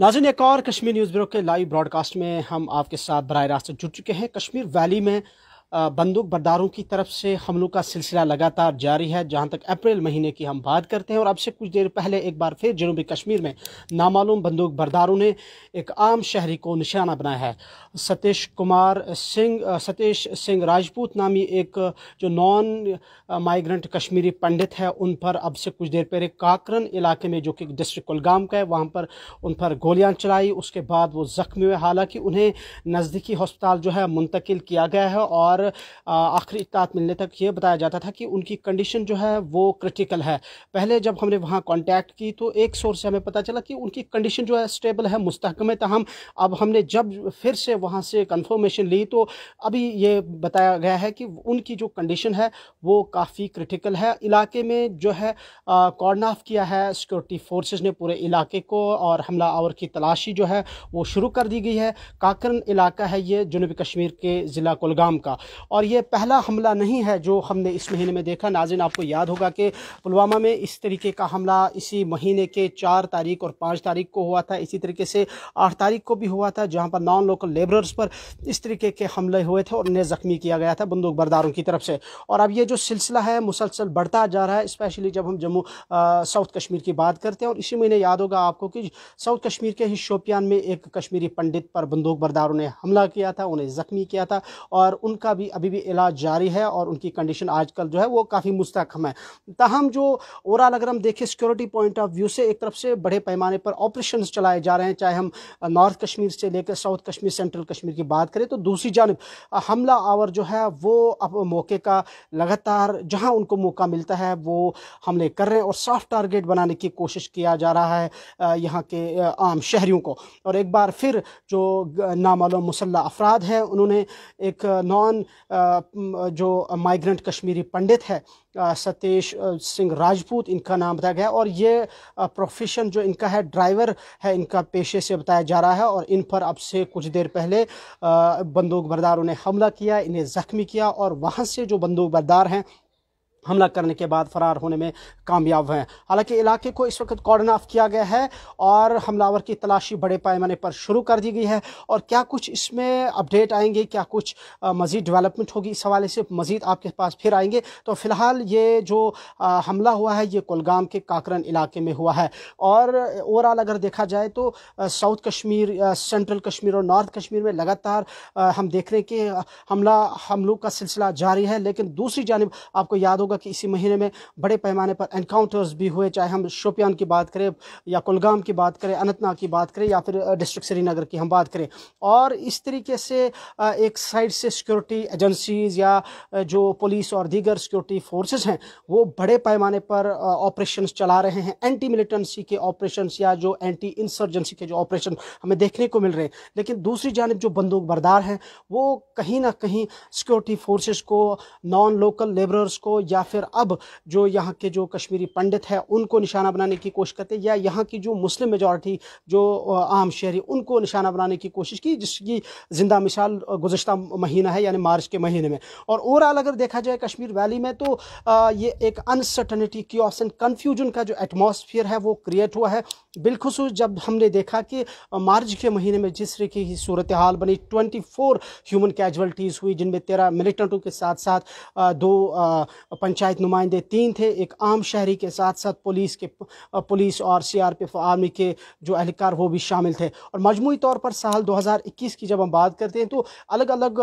नाजिन एक और Kashmir news bureau के लाइव ब्रॉडकास्ट में हम आपके साथ बरह रास्त जुड़ चुके हैं कश्मीर वैली में बंदूक बरदारों की तरफ से हमलों का सिलसिला लगातार जारी है जहां तक अप्रैल महीने की हम बात करते हैं और अब से कुछ देर पहले एक बार फिर जनूबी कश्मीर में नामालूम बंदूक बरदारों ने एक आम शहरी को निशाना बनाया है सतीश कुमार सिंह सतीश सिंह राजपूत नामी एक जो नॉन माइग्रेंट कश्मीरी पंडित है उन पर अब से कुछ देर पहले काकरन इलाके में जो कि डिस्ट्रिक्ट कुलगाम का है वहाँ पर उन पर गोलियाँ चलाई उसके बाद वो ज़ख्मी हुए हालाँकि उन्हें नज़दीकी हस्पताल जो है मुंतकिल किया गया है और और आखिरी इतात मिलने तक ये बताया जाता था कि उनकी कंडीशन जो है वो क्रिटिकल है पहले जब हमने वहाँ कॉन्टैक्ट की तो एक सोर्स से हमें पता चला कि उनकी कंडीशन जो है स्टेबल है मुस्तकम है तहम अब हमने जब फिर से वहाँ से कन्फर्मेशन ली तो अभी ये बताया गया है कि उनकी जो कंडीशन है वो काफ़ी क्रिटिकल है इलाके में जो है कॉर्न ऑफ किया है सिक्योरिटी फोर्सेस ने पूरे इलाके को और हमला आवर की तलाशी जो है वो शुरू कर दी गई है काकरन इलाका है ये जनूबी कश्मीर के ज़िला कुलगाम का और ये पहला हमला नहीं है जो हमने इस महीने में देखा नाजिन आपको याद होगा कि पुलवामा में इस तरीके का हमला इसी महीने के चार तारीख और पाँच तारीख को हुआ था इसी तरीके से आठ तारीख को भी हुआ था जहाँ पर नॉन लोकल लेबरर्स पर इस तरीके के हमले हुए थे और उन्हें ज़ख्मी किया गया था बंदूक बरदारों की तरफ से और अब ये जो सिलसिला है मुसलसल बढ़ता जा रहा है स्पेशली जब हम जम्मू साउथ कश्मीर की बात करते हैं और इसी महीने याद होगा आपको कि साउथ कश्मीर के ही शोपियान में एक कश्मीरी पंडित पर बंदूक बरदारों ने हमला किया था उन्हें ज़ख्मी किया था और उनका भी अभी भी इलाज जारी है और उनकी कंडीशन आजकल जो है वो काफ़ी मुस्तकम है तहम जो ओवरऑल अगर हम देखें सिक्योरिटी पॉइंट ऑफ व्यू से एक तरफ से बड़े पैमाने पर ऑपरेशन चलाए जा रहे हैं चाहे हम नॉर्थ कश्मीर से लेकर साउथ कश्मीर सेंट्रल कश्मीर की बात करें तो दूसरी जानब हमला आवर जो है वो अब मौके का लगातार जहाँ उनको मौका मिलता है वो हमले कर रहे हैं और सॉफ्ट टारगेट बनाने की कोशिश किया जा रहा है यहाँ के आम शहरीों को और एक बार फिर जो नामालूम मुसल्ला अफराद हैं उन्होंने एक नॉन जो माइग्रेंट कश्मीरी पंडित है सतीश सिंह राजपूत इनका नाम बताया गया और ये प्रोफेशन जो इनका है ड्राइवर है इनका पेशे से बताया जा रहा है और इन पर अब से कुछ देर पहले बंदूक बरदारों ने हमला किया इन्हें ज़ख्मी किया और वहाँ से जो बंदूक बरदार हैं हमला करने के बाद फरार होने में कामयाब हैं हालांकि इलाके को इस वक्त कॉर्डन ऑफ किया गया है और हमलावर की तलाशी बड़े पैमाने पर शुरू कर दी गई है और क्या कुछ इसमें अपडेट आएंगे क्या कुछ मज़ीद डेवलपमेंट होगी इस हवाले से मज़ीद आपके पास फिर आएंगे तो फ़िलहाल ये जो हमला हुआ है ये कुलगाम के काकरन इलाके में हुआ है और ओवरऑल अगर देखा जाए तो साउथ कश्मीर सेंट्रल कश्मीर और नॉर्थ कश्मीर में लगातार हम देख रहे हैं कि हमला हमलों का सिलसिला जारी है लेकिन दूसरी जानब आपको याद होगा होगा कि इसी महीने में बड़े पैमाने पर एनकाउंटर्स भी हुए चाहे हम शोपियान की बात करें या कुलगाम की बात करें अनंतनाग की बात करें या फिर डिस्ट्रिक्ट श्रीनगर की हम बात करें और इस तरीके से एक साइड से सिक्योरिटी एजेंसीज या जो पुलिस और दीगर सिक्योरिटी फोर्सेस हैं वो बड़े पैमाने पर ऑपरेशन चला रहे हैं एंटी मिलिटेंसी के ऑपरेशन या जो एंटी इंसर्जेंसी के जो ऑपरेशन हमें देखने को मिल रहे हैं लेकिन दूसरी जानब जो बंदूक बरदार हैं वो कहीं ना कहीं सिक्योरिटी फोर्सेज को नॉन लोकल लेबरर्स को या या फिर अब जो यहाँ के जो कश्मीरी पंडित हैं उनको निशाना बनाने की कोशिश करते या यहाँ की जो मुस्लिम मेजॉरिटी जो आम शहरी उनको निशाना बनाने की कोशिश की जिसकी ज़िंदा मिसाल गुजशत महीना है यानी मार्च के महीने में और ओवरऑल अगर देखा जाए कश्मीर वैली में तो ये एक अनसर्टनिटी की एंड कन्फ्यूजन का जो एटमोसफियर है वो क्रिएट हुआ है बिलखसूस जब हमने देखा कि मार्च के महीने में जिस तरीके की सूरत हाल बनी ट्वेंटी फोर ह्यूमन कैजुअलिटीज़ हुई जिनमें तेरह मिलिटेंटों के साथ साथ दो पंचायत नुमाइंदे तीन थे एक आम शहरी के साथ साथ पुलिस के पुलिस और C R P F army के जो अहलकार वो भी शामिल थे और मजमू तौर पर साल दो हज़ार इक्कीस की जब हम बात करते हैं तो अलग अलग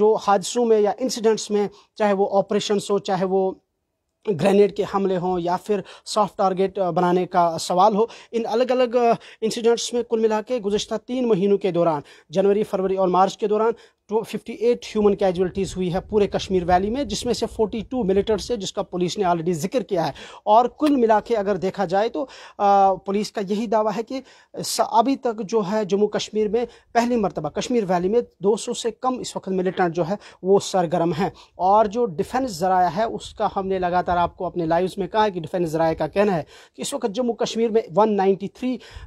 जो हादसों में या इंसिडेंट्स में चाहे वो ऑपरेशन हो चाहे वो ग्रेनेड के हमले हों या फिर सॉफ्ट टारगेट बनाने का सवाल हो इन अलग अलग इंसिडेंट्स में कुल मिला के गुज्तर तीन महीनों के दौरान जनवरी फरवरी और मार्च के दौरान 58 ह्यूमन कैजुअलिटीज़ हुई है पूरे कश्मीर वैली में जिसमें से 42 मिलिटर्स है जिसका पुलिस ने ऑलरेडी जिक्र किया है और कुल मिला के अगर देखा जाए तो पुलिस का यही दावा है कि अभी तक जो है जम्मू कश्मीर में पहली मरतबा कश्मीर वैली में 200 से कम इस वक्त मिलिटेंट जो है वो सरगर्म हैं और जो डिफेंस ज़राया है उसका हमने लगातार आपको अपने लाइव में कहा कि डिफेंस ज़राए का कहना है कि इस वक्त जम्मू कश्मीर में वन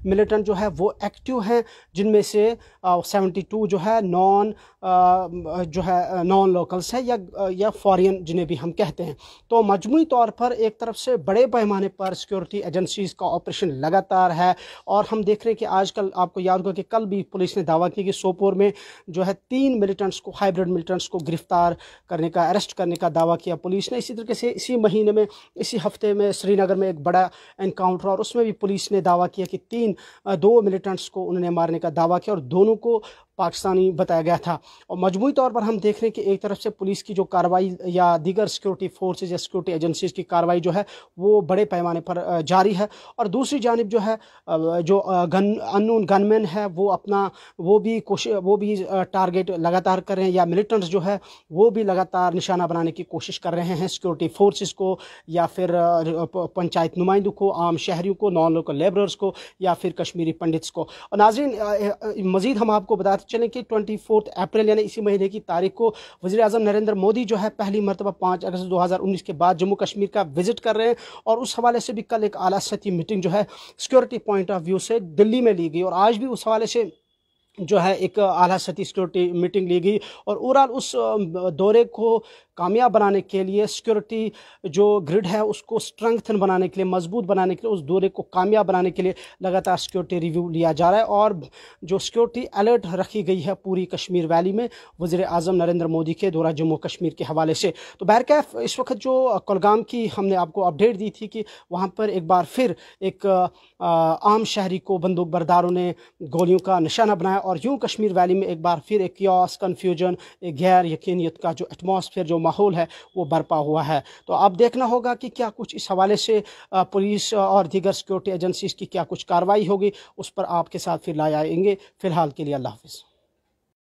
मिलिटेंट जो है वो एक्टिव हैं जिनमें से सेवेंटी जो है नॉन जो है नॉन लोकल्स हैं या या फॉरेन जिन्हें भी हम कहते हैं तो मजमू तौर पर एक तरफ से बड़े पैमाने पर सिक्योरिटी एजेंसीज़ का ऑपरेशन लगातार है और हम देख रहे हैं कि आजकल आपको याद होगा कि कल भी पुलिस ने दावा किया कि सोपोर में जो है तीन मिलिटेंट्स को हाइब्रिड मिलिटेंट्स को गिरफ्तार करने का अरेस्ट करने का दावा किया पुलिस ने इसी तरीके से इसी महीने में इसी हफ्ते में श्रीनगर में एक बड़ा इनकाउंटर और उसमें भी पुलिस ने दावा किया कि तीन दो मिलिटेंट्स को उन्होंने मारने का दावा किया और दोनों को पाकिस्तानी बताया गया था और मजमू तौर पर हम देख रहे हैं कि एक तरफ से पुलिस की जो कार्रवाई या दीगर सिक्योरिटी फोर्सेज या सिक्योरिटी एजेंसीज की कार्रवाई जो है वो बड़े पैमाने पर जारी है और दूसरी जानब जो है जो गन अनून गनमैन है वो अपना वो भी कोशिश वो भी टारगेट लगातार कर रहे हैं या मिलिटेंट्स जो है वो भी लगातार निशाना बनाने की कोशिश कर रहे हैं सिक्योरिटी फोर्स को या फिर पंचायत नुमाइंदों को आम शहरी को नॉन लोकल लेबरर्स को या फिर कश्मीरी पंडित्स को और नाजिन मज़ीद हम आपको बता चलें कि ट्वेंटी फोर्थ अप्रैल यानी इसी महीने की तारीख को वजी अजम नरेंद्र मोदी जो है पहली मरतबा पाँच अगस्त दो हज़ार उन्नीस के बाद जम्मू कश्मीर का विजिट कर रहे हैं और उस हवाले से भी कल एक आला सती मीटिंग जो है सिक्योरिटी पॉइंट ऑफ व्यू से दिल्ली में ली गई और आज भी उस हवाले से जो है एक आला सती सिक्योरिटी मीटिंग ली गई और ओवरऑल उस दौरे को कामयाब बनाने के लिए सिक्योरिटी जो ग्रिड है उसको स्ट्रेंथन बनाने के लिए मजबूत बनाने के लिए उस दौरे को कामयाब बनाने के लिए लगातार सिक्योरिटी रिव्यू लिया जा रहा है और जो सिक्योरिटी अलर्ट रखी गई है पूरी कश्मीर वैली में वजीर अजम नरेंद्र मोदी के दौरा जम्मू कश्मीर के हवाले से तो बहरकैफ इस वक्त जो कोलगाम की हमने आपको अपडेट दी थी कि वहाँ पर एक बार फिर एक आम शहरी को बंदूक बरदारों ने गोलियों का निशाना बनाया और यूँ कश्मीर वैली में एक बार फिर एक क्यास कन्फ्यूजन एक गैर यकीनीत का जो एटमॉस्फेयर जो माहौल है वो बरपा हुआ है तो आप देखना होगा कि क्या कुछ इस हवाले से पुलिस और दीगर सिक्योरिटी एजेंसीज़ की क्या कुछ कार्रवाई होगी उस पर आपके साथ फिर लाए आएंगे फ़िलहाल के लिए अल्लाह हाफिज़